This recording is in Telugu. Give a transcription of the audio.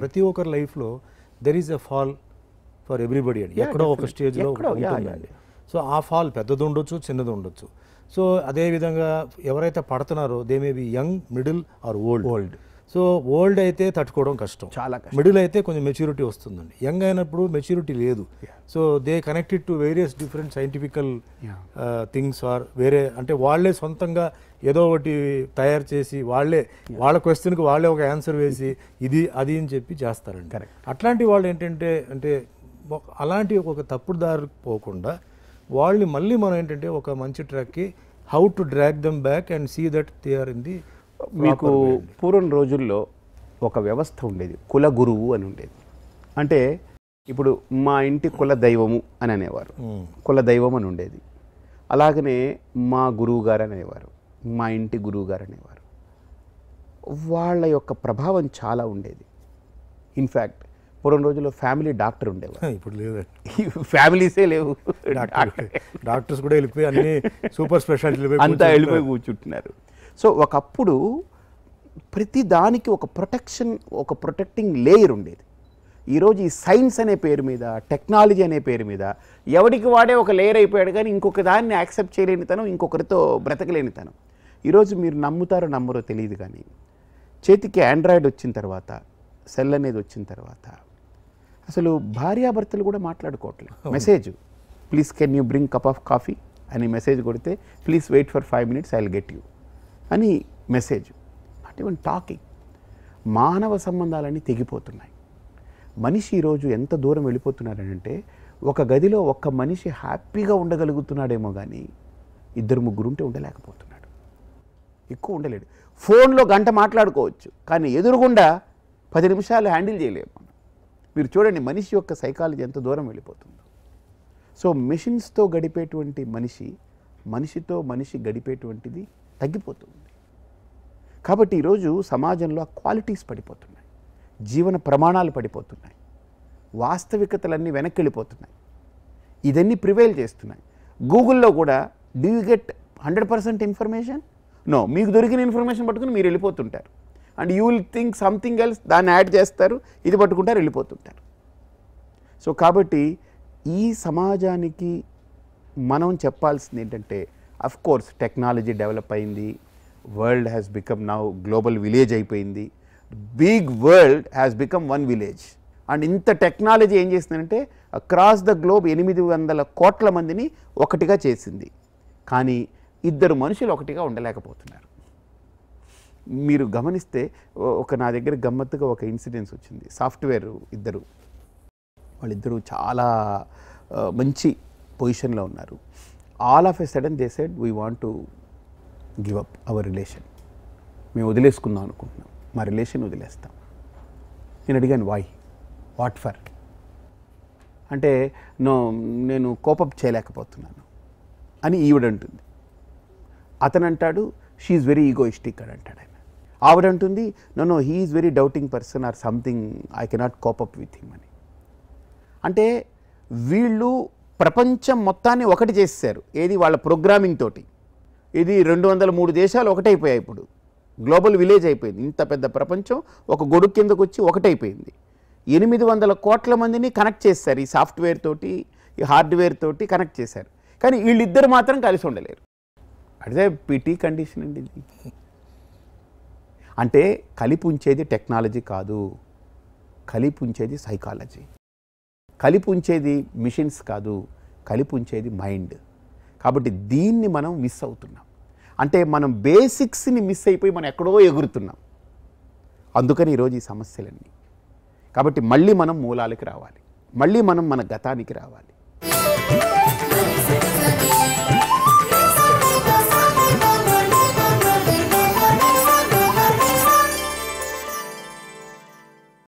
ప్రతి ఒక్కరి లైఫ్లో there is a fall for everybody అండి ఎక్కడో ఒక స్టేజ్లో ఉంటుందండి సో ఆ ఫాల్ పెద్దది ఉండొచ్చు చిన్నది ఉండొచ్చు సో అదేవిధంగా ఎవరైతే పడుతున్నారో they may be young middle or old old so old అయితే తట్టుకోవడం కష్టం చాలా మిడిల్ అయితే కొంచెం మెచ్యూరిటీ వస్తుందండి యంగ్ అయినప్పుడు మెచ్యూరిటీ లేదు so they connected to various different scientifical things or వేరే అంటే వాళ్ళే సొంతంగా ఏదో ఒకటి తయారు చేసి వాళ్ళే వాళ్ళ క్వశ్చన్కి వాళ్ళే ఒక ఆన్సర్ వేసి ఇది అది అని చెప్పి చేస్తారండి అట్లాంటి వాళ్ళు ఏంటంటే అంటే అలాంటి ఒక తప్పుడు దారి పోకుండా వాళ్ళని మళ్ళీ మనం ఏంటంటే ఒక మంచి ట్రాక్కి how to track them back and see that they are in the మీకు పూర్వం రోజుల్లో ఒక వ్యవస్థ ఉండేది కుల గురువు అని ఉండేది అంటే ఇప్పుడు మా ఇంటి కుల దైవము అని అనేవారు కుల దైవం అని ఉండేది అలాగనే మా గురువు గారు అనేవారు మా ఇంటి గురువు గారు అనేవారు వాళ్ళ యొక్క ప్రభావం చాలా ఉండేది ఇన్ఫ్యాక్ట్ పూర్వం రోజుల్లో ఫ్యామిలీ డాక్టర్ ఉండేవారు ఇప్పుడు లేదు ఫ్యామిలీసే లేవు డాక్టర్స్ కూడా వెళ్ళిపోయి అన్ని సూపర్ స్పెషాలిటీ అంతా వెళ్ళిపోయి కూర్చుంటున్నారు సో ఒకప్పుడు ప్రతి దానికి ఒక ప్రొటెక్షన్ ఒక ప్రొటెక్టింగ్ లేయర్ ఉండేది ఈరోజు ఈ సైన్స్ అనే పేరు మీద టెక్నాలజీ అనే పేరు మీద ఎవడికి వాడే ఒక లేయర్ అయిపోయాడు కానీ ఇంకొక దాన్ని యాక్సెప్ట్ చేయలేని తను ఇంకొకరితో బ్రతకలేని తను ఈరోజు మీరు నమ్ముతారో నమ్మరో తెలియదు కానీ చేతికి ఆండ్రాయిడ్ వచ్చిన తర్వాత సెల్ అనేది వచ్చిన తర్వాత అసలు భార్యాభర్తలు కూడా మాట్లాడుకోవట్లేదు message please can you bring cup of coffee అని మెసేజ్ కొడితే please wait for five minutes I will get you అని మెసేజ్ నాట్ ఈవెన్ టాకింగ్ మానవ సంబంధాలన్నీ తెగిపోతున్నాయి మనిషి ఈరోజు ఎంత దూరం వెళ్ళిపోతున్నారంటే ఒక గదిలో ఒక్క మనిషి హ్యాపీగా ఉండగలుగుతున్నాడేమో కానీ ఇద్దరు ముగ్గురు ఉంటే ఉండలేకపోతున్నాడు ఎక్కువ ఉండలేడు ఫోన్లో గంట మాట్లాడుకోవచ్చు కానీ ఎదురుగుండా పది నిమిషాలు హ్యాండిల్ చేయలేము మీరు చూడండి మనిషి యొక్క సైకాలజీ ఎంత దూరం వెళ్ళిపోతుందో సో మిషన్స్తో గడిపేటువంటి మనిషి మనిషితో మనిషి గడిపేటువంటిది తగ్గిపోతుంది కాబట్టి ఈరోజు సమాజంలో క్వాలిటీస్ పడిపోతున్నాయి జీవన ప్రమాణాలు పడిపోతున్నాయి వాస్తవికతలన్నీ వెనక్కి వెళ్ళిపోతున్నాయి ఇదన్నీ ప్రివైల్ చేస్తున్నాయి గూగుల్లో కూడా do you get hundred percent information no మీకు దొరికిన ఇన్ఫర్మేషన్ పట్టుకుని మీరు వెళ్ళిపోతుంటారు and you will think something else దాన్ని యాడ్ చేస్తారు ఇది పట్టుకుంటారు వెళ్ళిపోతుంటారు సో కాబట్టి ఈ సమాజానికి మనం చెప్పాల్సింది ఏంటంటే అఫ్ కోర్స్ టెక్నాలజీ డెవలప్ అయింది world has become now global village అయిపోయింది big world has become one village and ఇంత టెక్నాలజీ ఏం చేసిందంటే అక్రాస్ ద గ్లోబ్ ఎనిమిది వందల కోట్ల మందిని ఒకటిగా చేసింది కానీ ఇద్దరు మనుషులు ఒకటిగా ఉండలేకపోతున్నారు మీరు గమనిస్తే ఒక నా దగ్గర గమ్మత్తుగా ఒక ఇన్సిడెన్స్ వచ్చింది సాఫ్ట్వేర్ ఇద్దరు వాళ్ళిద్దరూ చాలా మంచి పొజిషన్లో ఉన్నారు all of a sudden they said we want to give up our relation మేము వదిలేసుకుందాం అనుకుంటున్నాం మా రిలేషన్ వదిలేస్తాం నేను అడిగాను వాయ్ వాట్ ఫర్ అంటే నో నేను కోపప్ చేయలేకపోతున్నాను అని ఈవిడ అంటుంది అతను అంటాడు షీఈ్ వెరీ ఈగోయిస్టిక్ అని అంటాడు ఆయన ఆవిడ అంటుంది no no he is very doubting person or something I cannot cope up with him అని అంటే వీళ్ళు ప్రపంచం మొత్తాన్ని ఒకటి చేశారు ఏది వాళ్ళ ప్రోగ్రామింగ్ తోటి ఇది రెండు వందల మూడు దేశాలు ఒకటైపోయాయి ఇప్పుడు గ్లోబల్ విలేజ్ అయిపోయింది ఇంత పెద్ద ప్రపంచం ఒక గొడుగు కిందకు వచ్చి ఒకటైపోయింది ఎనిమిది వందల కోట్ల మందిని కనెక్ట్ చేశారు ఈ సాఫ్ట్వేర్ తోటి ఈ హార్డ్వేర్ తోటి కనెక్ట్ చేశారు కానీ వీళ్ళిద్దరు మాత్రం కలిసి ఉండలేరు అదే పిటీ కండిషన్ అండి ఇది అంటే కలిపి ఉంచేది టెక్నాలజీ కాదు కలిపి ఉంచేది సైకాలజీ కలిపి ఉంచేది మిషన్స్ కాదు కలిపి ఉంచేది మైండ్ కాబట్టి దీన్ని మనం మిస్ అవుతున్నాం అంటే మనం బేసిక్స్ని మిస్ అయిపోయి మనం ఎక్కడో ఎగురుతున్నాం అందుకని ఈరోజు ఈ సమస్యలన్నీ కాబట్టి మళ్ళీ మనం మూలాలకి రావాలి మళ్ళీ మనం మన గతానికి రావాలి